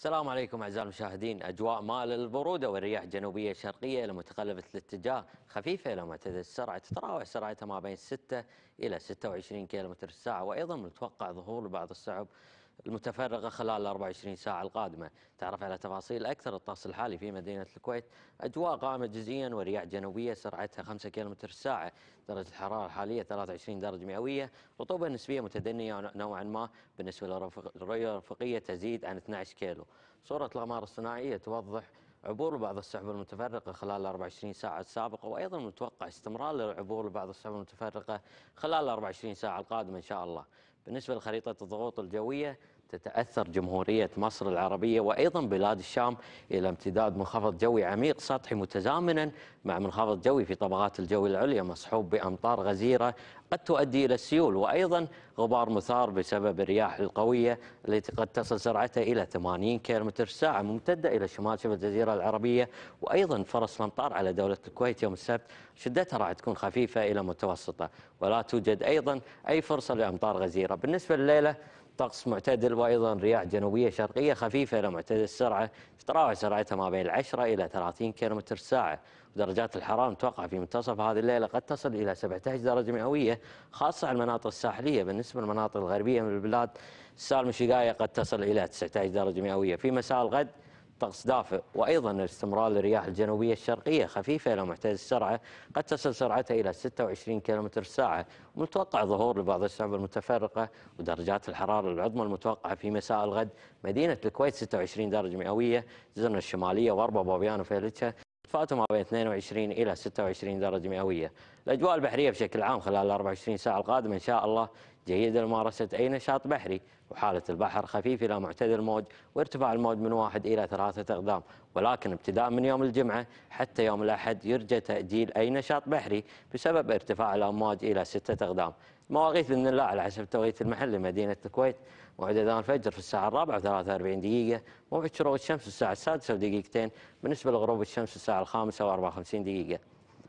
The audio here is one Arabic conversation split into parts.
السلام عليكم أعزائي المشاهدين أجواء مال البرودة والرياح الجنوبية الشرقية إلى الاتجاه خفيفة إلى معتدل السرعة تتراوح سرعتها ما بين 6 إلى 26 في الساعة وأيضا متوقع ظهور بعض السحب المتفرغة خلال 24 ساعة القادمة تعرف على تفاصيل أكثر الطقس الحالي في مدينة الكويت أجواء قائمه جزئيا ورياح جنوبية سرعتها 5 كم الساعة درجة الحرارة الحالية 23 درجة مئوية رطوبة نسبية متدنية نوعا ما بالنسبة للرؤيه الافقيه تزيد عن 12 كيلو صورة الأقمار الصناعية توضح عبور بعض السحب المتفرقة خلال 24 ساعة السابقة وأيضا متوقع استمرار عبور بعض السحب المتفرقة خلال 24 ساعة القادمة إن شاء الله بالنسبة لخريطة الضغوط الجوية تتأثر جمهورية مصر العربية وأيضا بلاد الشام إلى امتداد منخفض جوي عميق سطحي متزامنا مع منخفض جوي في طبقات الجو العليا مصحوب بأمطار غزيرة قد تؤدي إلى السيول وأيضا غبار مثار بسبب الرياح القوية التي قد تصل سرعتها إلى 80 كيلومتر ساعة ممتدة إلى شمال شبه الجزيرة العربية وأيضا فرص الأمطار على دولة الكويت يوم السبت شدتها راح تكون خفيفة إلى متوسطة ولا توجد أيضا أي فرصة لأمطار غزيرة بالنسبة لليلة طقس معتدل وأيضا رياح جنوبية شرقية خفيفة إلى معتدل السرعة تتراوح سرعتها ما بين 10 إلى 30 كم ساعة ودرجات الحرارة متوقع في منتصف هذه الليلة قد تصل إلى 17 درجة مئوية خاصة على المناطق الساحلية بالنسبة للمناطق الغربية من البلاد سالم شقاية قد تصل إلى 19 درجة مئوية في مساء الغد طقس دافئ وايضا استمرار الرياح الجنوبيه الشرقيه خفيفه الى معتدل السرعه قد تصل سرعتها الى 26 كم ساعه متوقع ظهور لبعض السحب المتفرقه ودرجات الحراره العظمى المتوقعه في مساء الغد مدينه الكويت 26 درجه مئويه زرنا الشماليه واربع بابيان وفيلتشا فاتوا ما بين 22 الى 26 درجه مئويه الاجواء البحريه بشكل عام خلال 24 ساعه القادمه ان شاء الله جيدة لممارسة أي نشاط بحري وحالة البحر خفيف إلى معتدل الموج وارتفاع الموج من واحد إلى ثلاثة أقدام ولكن ابتداء من يوم الجمعة حتى يوم الأحد يرجى تأجيل أي نشاط بحري بسبب ارتفاع الأمواج إلى ستة أقدام مواقيت بإذن الله على حسب توقيت المحل لمدينة الكويت موعد أذان الفجر في الساعة الرابعة وثلاثة وأربعين دقيقة موعد شروق الشمس في الساعة السادسة ودقيقتين بالنسبة لغروب الشمس في الساعة الخامسة وأربعة وخمسين دقيقة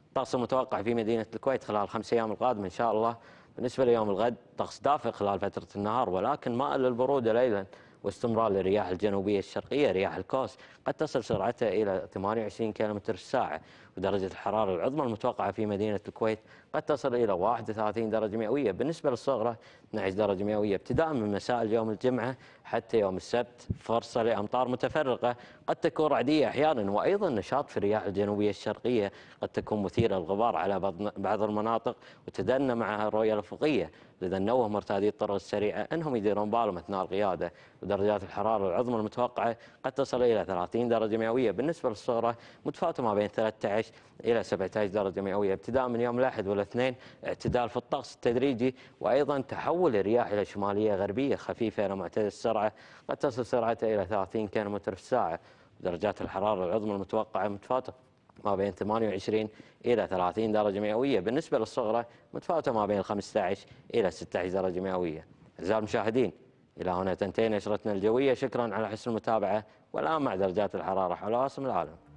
الطقس المتوقع في مدينة الكويت خلال الخمس أيام القادمة إن شاء الله بالنسبة ليوم الغد طقس دافئ خلال فترة النهار ولكن مائل للبرودة ليلا واستمرار للرياح الجنوبية الشرقية رياح الكوس قد تصل سرعتها إلى 28 كم الساعة ودرجة الحرارة العظمى المتوقعة في مدينة الكويت قد تصل إلى 31 درجة مئوية بالنسبة للصغرى 12 درجة مئوية ابتداء من مساء اليوم الجمعة حتى يوم السبت فرصة لأمطار متفرقة قد تكون رعدية أحيانا وأيضا نشاط في الرياح الجنوبية الشرقية قد تكون مثيرة للغبار على بعض المناطق وتدنى معها الرؤية الأفقية لذا نوه مرتادي الطرق السريعة أنهم يديرون بالهم أثناء القيادة درجات الحرارة العظمى المتوقعة قد تصل إلى 30 درجة مئوية بالنسبة للصغرى متفاوتة ما بين 13 إلى 17 درجة مئوية ابتداء من يوم الأحد والاثنين اعتدال في الطقس التدريجي وأيضا تحول الرياح إلى شمالية غربية خفيفة إلى معتدل السرعة قد تصل سرعتها إلى 30 كم في الساعة درجات الحرارة العظمى المتوقعة متفاوتة ما بين 28 إلى 30 درجة مئوية بالنسبة للصغرى متفاوتة ما بين 15 إلى 16 درجة مئوية أعزائي المشاهدين إلى هنا تنتهي نشرتنا الجوية شكرا على حسن المتابعة والآن مع درجات الحرارة حول العالم